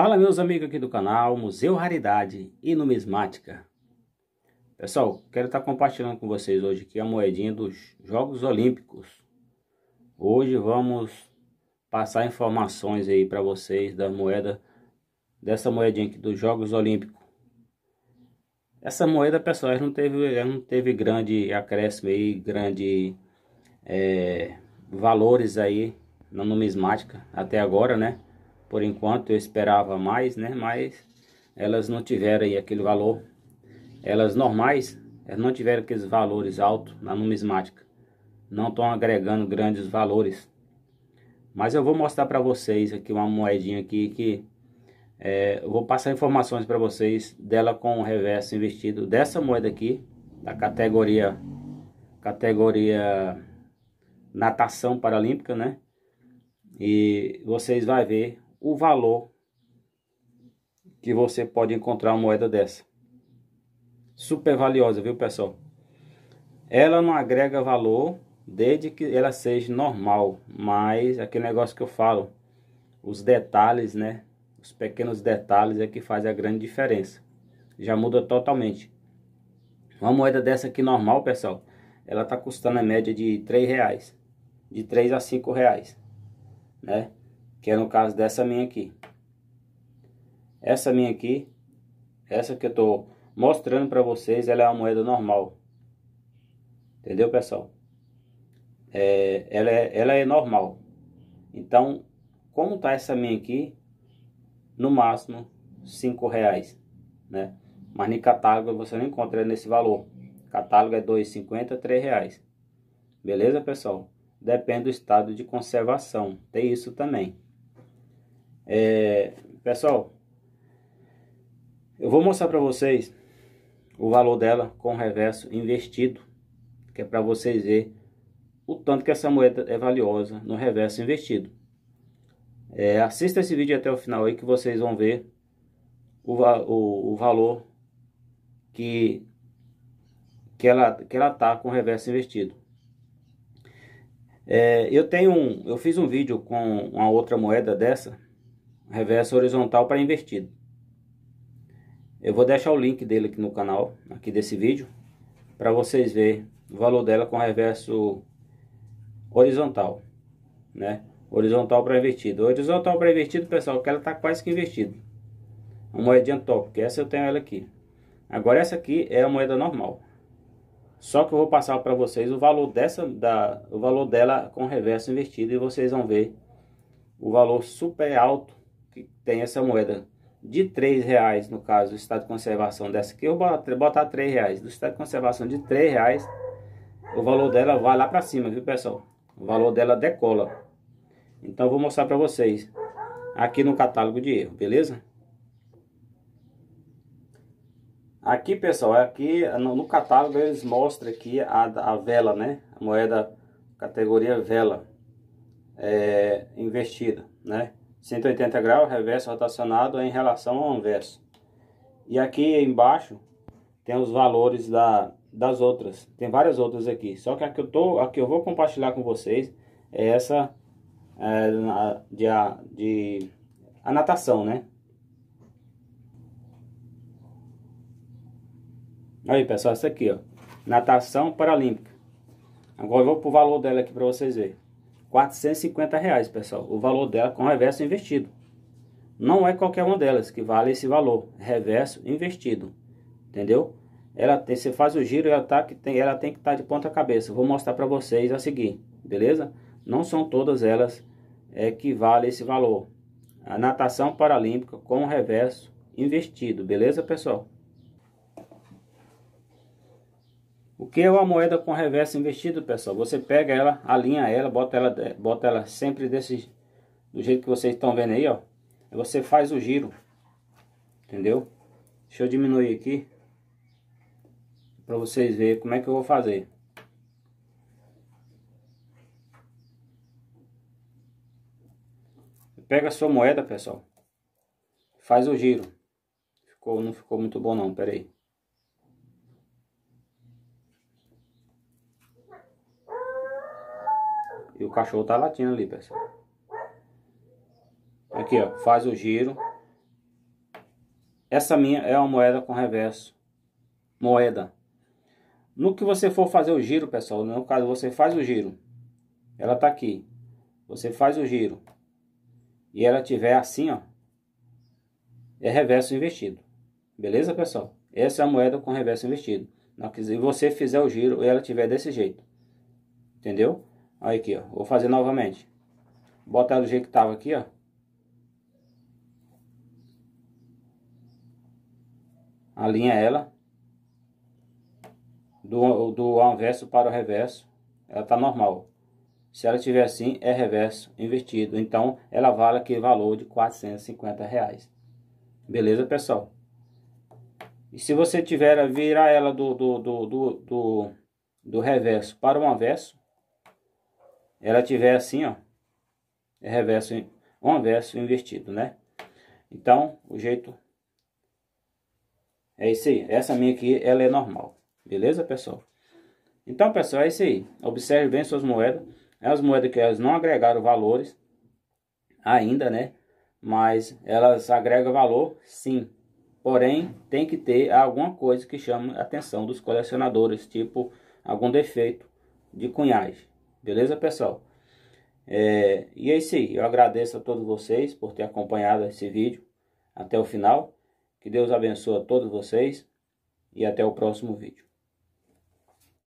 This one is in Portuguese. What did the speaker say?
Fala meus amigos aqui do canal Museu Raridade e Numismática. Pessoal, quero estar compartilhando com vocês hoje aqui a moedinha dos Jogos Olímpicos. Hoje vamos passar informações aí para vocês da moeda dessa moedinha aqui dos Jogos Olímpicos. Essa moeda, pessoal, ela não teve, ela não teve grande acréscimo aí, grande é, valores aí na numismática até agora, né? Por enquanto eu esperava mais, né? Mas elas não tiveram aí aquele valor. Elas normais, elas não tiveram aqueles valores altos na numismática. Não estão agregando grandes valores. Mas eu vou mostrar para vocês aqui uma moedinha aqui que é, eu vou passar informações para vocês dela com o reverso investido dessa moeda aqui, da categoria categoria natação paralímpica, né? E vocês vai ver o valor que você pode encontrar uma moeda dessa. Super valiosa, viu pessoal? Ela não agrega valor desde que ela seja normal, mas é aquele negócio que eu falo, os detalhes, né? Os pequenos detalhes é que faz a grande diferença. Já muda totalmente. Uma moeda dessa aqui normal, pessoal, ela tá custando a média de 3 reais. De 3 a 5 reais, né? que é no caso dessa minha aqui. Essa minha aqui, essa que eu estou mostrando para vocês, ela é uma moeda normal. Entendeu, pessoal? É, ela, é, ela é normal. Então, como está essa minha aqui? No máximo, 5 reais, né? Mas no catálogo você não encontra nesse valor. Catálogo é 2,50, 3 reais. Beleza, pessoal? Depende do estado de conservação. Tem isso também. É, pessoal, eu vou mostrar para vocês o valor dela com reverso investido, que é para vocês verem o tanto que essa moeda é valiosa no reverso investido. É, assista esse vídeo até o final aí que vocês vão ver o, o, o valor que, que ela que ela tá com reverso investido. É, eu tenho um, eu fiz um vídeo com uma outra moeda dessa Reverso horizontal para invertido. Eu vou deixar o link dele aqui no canal, aqui desse vídeo, para vocês verem o valor dela com reverso horizontal, né? Horizontal para invertido. Horizontal para invertido, pessoal, que ela tá quase que invertida. Uma moedinha top, que essa eu tenho ela aqui. Agora essa aqui é a moeda normal. Só que eu vou passar para vocês o valor dessa da o valor dela com reverso invertido e vocês vão ver o valor super alto que tem essa moeda de três reais no caso, o estado de conservação dessa aqui, eu vou botar três reais. Do estado de conservação de três reais, o valor dela vai lá para cima, viu, pessoal? O valor dela decola. Então, eu vou mostrar para vocês aqui no catálogo de erro, beleza? Aqui, pessoal, é aqui no, no catálogo eles mostram aqui a, a vela, né? A moeda categoria vela é, investida, né? 180 graus, reverso rotacionado em relação ao anverso. E aqui embaixo tem os valores da, das outras. Tem várias outras aqui. Só que a que eu, tô, a que eu vou compartilhar com vocês é essa é, de, a, de a natação, né? Aí, pessoal, essa aqui, ó. Natação paralímpica. Agora eu vou pro valor dela aqui para vocês verem. 450 reais, pessoal, o valor dela com reverso investido. Não é qualquer uma delas que vale esse valor, reverso investido, entendeu? Ela tem, você faz o giro, e ela, tá, que ela tem que estar tá de ponta cabeça. Vou mostrar para vocês a seguir, beleza? Não são todas elas é, que vale esse valor. A natação paralímpica com reverso investido, beleza, pessoal? O que é uma moeda com reverso investido, pessoal? Você pega ela, alinha ela, bota ela, bota ela sempre desse do jeito que vocês estão vendo aí, ó. Você faz o giro, entendeu? Deixa eu diminuir aqui para vocês verem como é que eu vou fazer. Pega a sua moeda, pessoal. Faz o giro. Ficou, não ficou muito bom não, peraí. aí. E o cachorro tá latindo ali, pessoal. Aqui, ó, faz o giro. Essa minha é uma moeda com reverso. Moeda. No que você for fazer o giro, pessoal, no caso você faz o giro. Ela tá aqui. Você faz o giro. E ela tiver assim, ó. É reverso investido. Beleza, pessoal? Essa é a moeda com reverso investido. E você fizer o giro e ela tiver desse jeito. Entendeu? Aí aqui, ó. Vou fazer novamente. Bota ela do jeito que tava aqui, ó. Alinha ela. Do, do anverso para o reverso. Ela tá normal. Se ela tiver assim, é reverso invertido. Então, ela vale aquele valor de 450 reais. Beleza, pessoal? E se você tiver virar ela do, do, do, do, do, do reverso para o anverso, ela tiver assim, ó, é reverso, um verso invertido, né? Então, o jeito é isso aí. Essa minha aqui, ela é normal. Beleza, pessoal? Então, pessoal, é isso aí. Observe bem suas moedas. É as moedas que elas não agregaram valores ainda, né? Mas elas agregam valor, sim. Porém, tem que ter alguma coisa que chame a atenção dos colecionadores, tipo algum defeito de cunhagem. Beleza, pessoal? É, e é isso aí. Eu agradeço a todos vocês por ter acompanhado esse vídeo até o final. Que Deus abençoe a todos vocês e até o próximo vídeo.